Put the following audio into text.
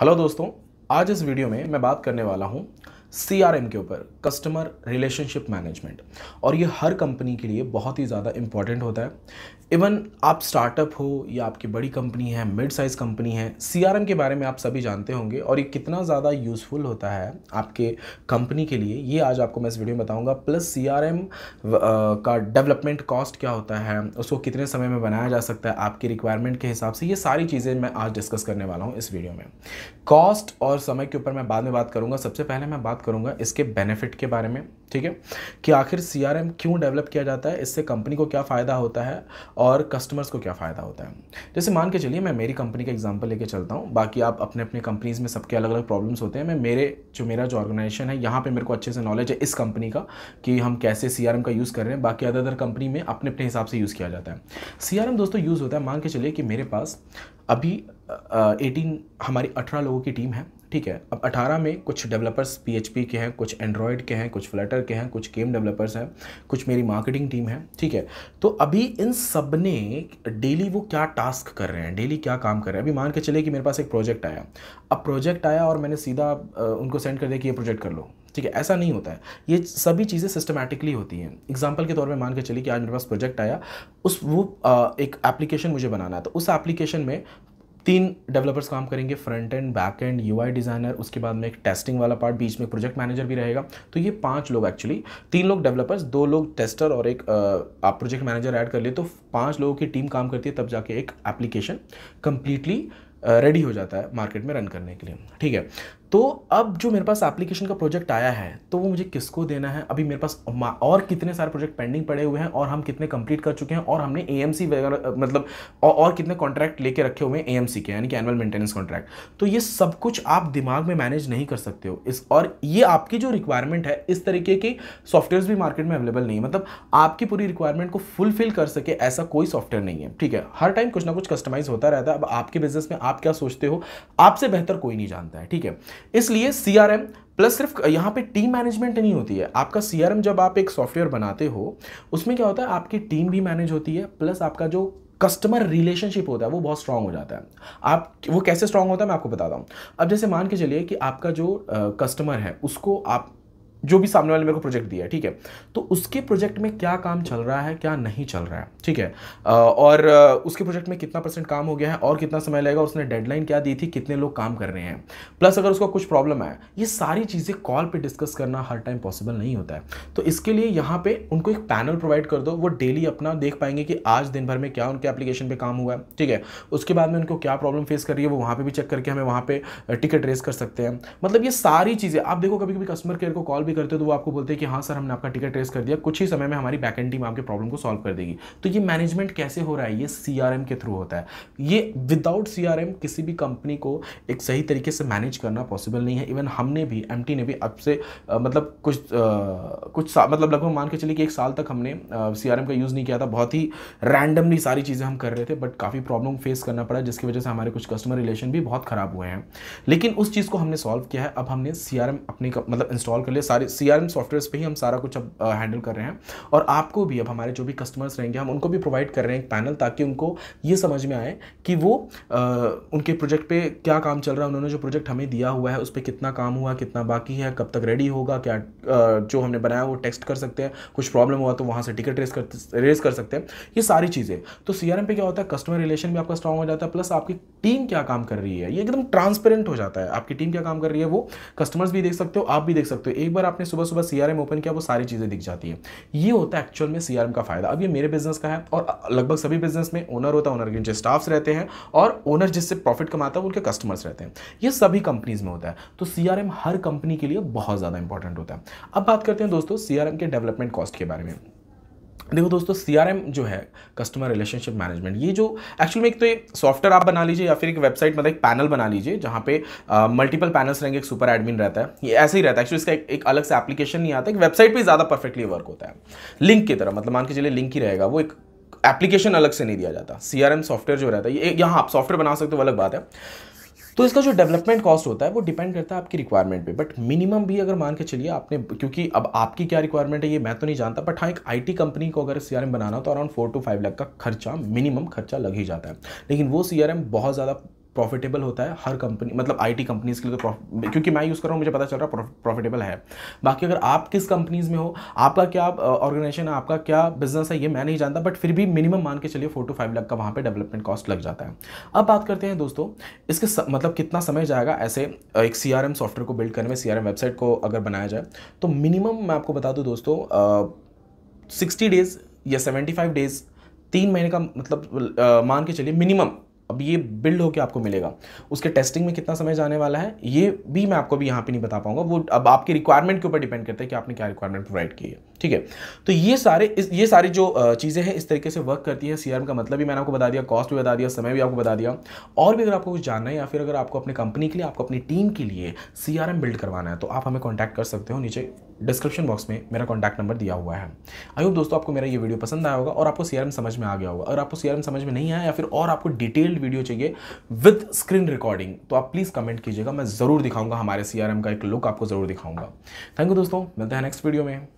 hello दोस्तों आज इस वीडियो में मैं बात करने वाला हूँ सीआरएम के ऊपर कस्टमर रिलेशनशिप मैनेजमेंट और ये हर कंपनी के लिए बहुत ही ज़्यादा इम्पॉर्टेंट होता है इवन आप स्टार्टअप हो या आपकी बड़ी कंपनी है मिड साइज़ कंपनी है सीआरएम के बारे में आप सभी जानते होंगे और ये कितना ज़्यादा यूज़फुल होता है आपके कंपनी के लिए ये आज आपको मैं इस वीडियो में बताऊँगा प्लस सी का डेवलपमेंट कॉस्ट क्या होता है उसको कितने समय में बनाया जा सकता है आपकी रिक्वायरमेंट के हिसाब से ये सारी चीज़ें मैं आज डिस्कस करने वाला हूँ इस वीडियो में कॉस्ट और समय के ऊपर मैं बाद में बात करूँगा सबसे पहले मैं बात करूंगा इसके बेनिफिट के बारे में ठीक है कि आखिर सी क्यों डेवलप किया जाता है इससे कंपनी को क्या फ़ायदा होता है और कस्टमर्स को क्या फ़ायदा होता है जैसे मान के चलिए मैं मेरी कंपनी का एग्ज़ाम्पल लेके चलता हूँ बाकी आप अपने अपने कंपनीज़ में सबके अलग अलग प्रॉब्लम्स होते हैं मैं मेरे जो मेरा जो ऑर्गेनाइजेशन है यहाँ पर मेरे को अच्छे से नॉलेज है इस कंपनी का कि हम कैसे सी का यूज़ कर रहे हैं बाकी अदर अदर कंपनी में अपने अपने हिसाब से यूज़ किया जाता है सी दोस्तों यूज़ होता है मान के चलिए कि मेरे पास अभी एटीन हमारी अठारह लोगों की टीम है ठीक है अब 18 में कुछ डेवलपर्स पी के हैं कुछ एंड्रॉयड के हैं कुछ फ्लटर के हैं कुछ गेम डेवलपर्स हैं कुछ मेरी मार्केटिंग टीम है ठीक है तो अभी इन सब ने डेली वो क्या टास्क कर रहे हैं डेली क्या काम कर रहे हैं अभी मान के चले कि मेरे पास एक प्रोजेक्ट आया अब प्रोजेक्ट आया और मैंने सीधा उनको सेंड कर दिया कि ये प्रोजेक्ट कर लो ठीक है ऐसा नहीं होता है ये सभी चीज़ें सिस्टमेटिकली होती हैं एग्जाम्पल के तौर पर मान के चलिए कि आज मेरे पास प्रोजेक्ट आया उस वो आ, एक एप्लीकेशन मुझे बनाना है तो उस एप्लीकेशन में तीन डेवलपर्स काम करेंगे front end back end UI designer उसके बाद में एक टेस्टिंग वाला पार्ट बीच में प्रोजेक्ट मैनेजर भी रहेगा तो ये पांच लोग एक्चुअली तीन लोग डेवलपर्स दो लोग टेस्टर और एक आप प्रोजेक्ट मैनेजर ऐड कर लिए तो पांच लोगों की टीम काम करती है तब जाके एक एप्लीकेशन कंप्लीटली रेडी हो जाता है मार्केट में रन करने के लिए ठीक है तो अब जो मेरे पास एप्लीकेशन का प्रोजेक्ट आया है तो वो मुझे किसको देना है अभी मेरे पास और कितने सारे प्रोजेक्ट पेंडिंग पड़े हुए हैं और हम कितने कंप्लीट कर चुके हैं और हमने ए वगैरह मतलब और, और कितने कॉन्ट्रैक्ट लेके रखे हुए हैं ए के यानी कि एनुअल मेंटेनेंस कॉन्ट्रैक्ट तो ये सब कुछ आप दिमाग में मैनेज नहीं कर सकते हो इस और ये आपकी जो रिक्वायरमेंट है इस तरीके की सॉफ्टवेयर भी मार्केट में अवेलेबल नहीं है मतलब आपकी पूरी रिक्वायरमेंट को फुलफिल कर सके ऐसा कोई सॉफ्टवेयर नहीं है ठीक है हर टाइम कुछ ना कुछ कस्टमाइज होता रहता है अब आपके बिजनेस में आप क्या सोचते हो आपसे बेहतर कोई नहीं जानता है ठीक है इसलिए सी आर एम प्लस सिर्फ यहाँ पे टीम मैनेजमेंट नहीं होती है आपका सी जब आप एक सॉफ्टवेयर बनाते हो उसमें क्या होता है आपकी टीम भी मैनेज होती है प्लस आपका जो कस्टमर रिलेशनशिप होता है वो बहुत स्ट्रांग हो जाता है आप वो कैसे स्ट्रांग होता है मैं आपको बताता हूँ अब जैसे मान के चलिए कि आपका जो कस्टमर है उसको आप जो भी सामने वाले मेरे को प्रोजेक्ट दिया है ठीक है तो उसके प्रोजेक्ट में क्या काम चल रहा है क्या नहीं चल रहा है ठीक है और उसके प्रोजेक्ट में कितना परसेंट काम हो गया है और कितना समय लगेगा उसने डेडलाइन क्या दी थी कितने लोग काम कर रहे हैं प्लस अगर उसका कुछ प्रॉब्लम है ये सारी चीज़ें कॉल पर डिस्कस करना हर टाइम पॉसिबल नहीं होता है तो इसके लिए यहाँ पर उनको एक पैनल प्रोवाइड कर दो वो डेली अपना देख पाएंगे कि आज दिन भर में क्या उनके एप्लीकेशन पर काम हुआ है ठीक है उसके बाद में उनको क्या प्रॉब्लम फेस कर रही है वो वहाँ पर भी चेक करके हमें वहाँ पर टिकट रेस कर सकते हैं मतलब ये सारी चीज़ें आप देखो कभी कभी कस्टमर केयर को कॉल भी करते हो तो वो आपको बोलते हैं कि हाँ सर हमने आपका टिकट ट्रेस कर दिया कुछ ही समय में हमारी बैकेंड टीम आपके प्रॉब्लम को सॉल्व कर देगी तो ये मैनेजमेंट कैसे हो रहा है ये सी के थ्रू होता है ये विदाउट सी किसी भी कंपनी को एक सही तरीके से मैनेज करना पॉसिबल नहीं है इवन हमने भी एम ने भी अब से मतलब कुछ कुछ मतलब लगभग मान के चलिए कि एक साल तक हमने सी का यूज़ नहीं किया था बहुत ही रैंडमली सारी चीज़ें हम कर रहे थे बट काफ़ी प्रॉब्लम फेस करना पड़ा जिसकी वजह से हमारे कुछ कस्टमर रिलेशन भी बहुत ख़राब हुए हैं लेकिन उस चीज़ को हमने सॉल्व किया है अब हमने सी अपने मतलब इंस्टॉल कर लिया सारे सी आर सॉफ्टवेयर पर ही हम सारा कुछ अब हैंडल कर रहे हैं और आपको भी अब हमारे जो भी कस्टमर्स रहेंगे हम उनको भी प्रोवाइड कर रहे हैं एक पैनल ताकि उनको ये समझ में आए कि वो आ, उनके प्रोजेक्ट पे क्या काम चल रहा है उन्होंने जो प्रोजेक्ट हमें दिया हुआ है उस पर कितना काम हुआ कितना बाकी है कब तक रेडी होगा क्या जो हमने बनाया वो टेक्स्ट कर सकते हैं कुछ प्रॉब्लम हुआ तो वहाँ से टिकट रेस कर रेस कर सकते हैं ये सारी चीज़ें तो सी पे क्या होता है कस्टमर रिलेशन भी आपका स्ट्रॉन्ग हो जाता है प्लस आपकी टीम क्या काम कर रही है ये एकदम ट्रांसपेरेंट हो जाता है आपकी टीम क्या काम कर रही है वो कस्टमर्स भी देख सकते हो आप भी देख सकते हो एक बार आपने सुबह सुबह सी ओपन किया वो सारी चीज़ें दिख जाती है ये होता है एक्चुअल में सी का फायदा अब ये मेरे बिजनेस का है और लगभग सभी बिजनेस में ओनर होता है ओनर के नीचे स्टाफ्स रहते हैं और ओनर जिससे प्रॉफिट कमाता है उनके कस्टमर्स रहते हैं ये सभी कंपनीज में होता है तो सी हर कंपनी के लिए बहुत ज़्यादा इंपॉर्टेंट होता है अब बात करते हैं दोस्तों सी के डेवलपमेंट कॉस्ट के बारे में देखो दोस्तों सी जो है कस्टमर रिलेशनशिप मैनेजमेंट ये जो एक्चुअली में एक तो एक सॉफ्टवेयर आप बना लीजिए या फिर एक वेबसाइट मतलब एक पैनल बना लीजिए जहाँ पे मल्टीपल पैनल्स रहेंगे एक सुपर एडमिन रहता है ये ऐसे ही रहता है एक्चुअली इसका एक, एक अलग से एप्लीकेशन नहीं आता एक वेबसाइट पर ज़्यादा परफेक्टली वर्क होता है लिंक की तरह मतलब मान के चलिए लिंक ही रहेगा वो एक एप्लीकेशन अलग से नहीं दिया जाता सी सॉफ्टवेयर जो रहता है ये यहाँ आप सॉफ्टवेयर बना सकते हो अलग बात है तो इसका जो डेवलपमेंट कॉस्ट होता है वो डिपेंड करता है आपकी रिक्वायरमेंट पे बट मिनिमम भी अगर मान के चलिए आपने क्योंकि अब आपकी क्या रिक्वायरमेंट है ये मैं तो नहीं जानता बट हाँ एक आई कंपनी को अगर सीआरएम बनाना तो around four to five lakh का खर्चा मिनिमम खर्चा लग ही जाता है लेकिन वो सीआरएम बहुत ज़्यादा प्रॉफिटेबल होता है हर कंपनी मतलब आईटी कंपनीज़ के लिए तो क्योंकि मैं यूज़ कर रहा हूँ मुझे पता चल रहा है प्रॉफिटेबल है बाकी अगर आप किस कंपनीज़ में हो आपका क्या ऑर्गेनाइजेशन है आपका क्या बिजनेस है ये मैं नहीं जानता बट फिर भी मिनिमम मान के चलिए फोर टू फाइव लाख का वहाँ पर डेवलपमेंट कॉस्ट लग जाता है अब बात करते हैं दोस्तों इसके स, मतलब कितना समय जाएगा ऐसे एक सी सॉफ्टवेयर को बिल्ड करने में सी वेबसाइट को अगर बनाया जाए तो मिनिमम मैं आपको बता दूँ दोस्तों सिक्सटी डेज़ या सेवेंटी फाइव डेज़ तीन महीने का मतलब आ, मान के चलिए मिनिमम अब ये बिल्ड होकर आपको मिलेगा उसके टेस्टिंग में कितना समय जाने वाला है ये भी मैं आपको भी यहाँ पे नहीं बता पाऊंगा वो अब आपकी रिक्वायरमेंट के ऊपर डिपेंड करता है कि आपने क्या रिक्वायरमेंट प्रोवाइड की है ठीक है तो ये सारे ये सारी जो चीज़ें हैं इस तरीके से वर्क करती है सीआरएम का मतलब भी मैंने आपको बता दिया कॉस्ट भी बता दिया समय भी आपको बता दिया और भी अगर आपको कुछ जानना है या फिर अगर आपको अपनी कंपनी के लिए आपको अपनी टीम के लिए सी बिल्ड करवाना है तो आप हमें कॉन्टैक्ट कर सकते हो नीचे डिस्क्रिप्शन बॉक्स में मेरा कॉन्टैक्ट नंबर दिया हुआ है आई होप दोस्तों आपको मेरा ये वीडियो पसंद आया होगा और आपको सीआरएम समझ में आ गया होगा अगर आपको सीआरएम समझ में नहीं आया या फिर और आपको डिटेल्ड वीडियो चाहिए विद स्क्रीन रिकॉर्डिंग तो आप प्लीज़ कमेंट कीजिएगा मैं ज़रूर दिखाऊंगा हमारे सीआरएम का एक लुक आपको ज़रूर दिखाऊंगा थैंक यू दोस्तों मिलते हैं नेक्स्ट वीडियो में